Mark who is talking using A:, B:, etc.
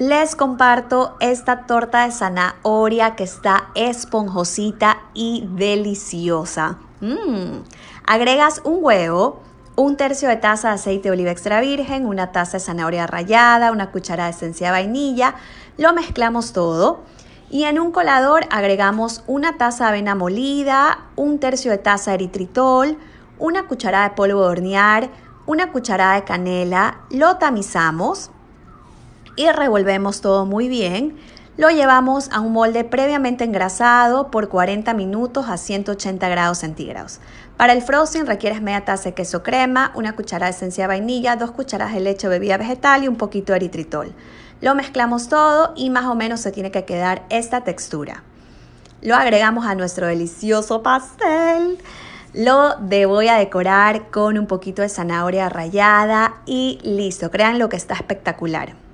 A: les comparto esta torta de zanahoria que está esponjosita y deliciosa. Mm. Agregas un huevo, un tercio de taza de aceite de oliva extra virgen, una taza de zanahoria rallada, una cucharada de esencia de vainilla, lo mezclamos todo. Y en un colador agregamos una taza de avena molida, un tercio de taza de eritritol, una cucharada de polvo de hornear, una cucharada de canela, lo tamizamos y revolvemos todo muy bien. Lo llevamos a un molde previamente engrasado por 40 minutos a 180 grados centígrados. Para el frosting requieres media taza de queso crema, una cucharada de esencia de vainilla, dos cucharadas de leche o bebida vegetal y un poquito de eritritol. Lo mezclamos todo y más o menos se tiene que quedar esta textura. Lo agregamos a nuestro delicioso pastel. Lo de voy a decorar con un poquito de zanahoria rallada y listo. Crean lo que está espectacular.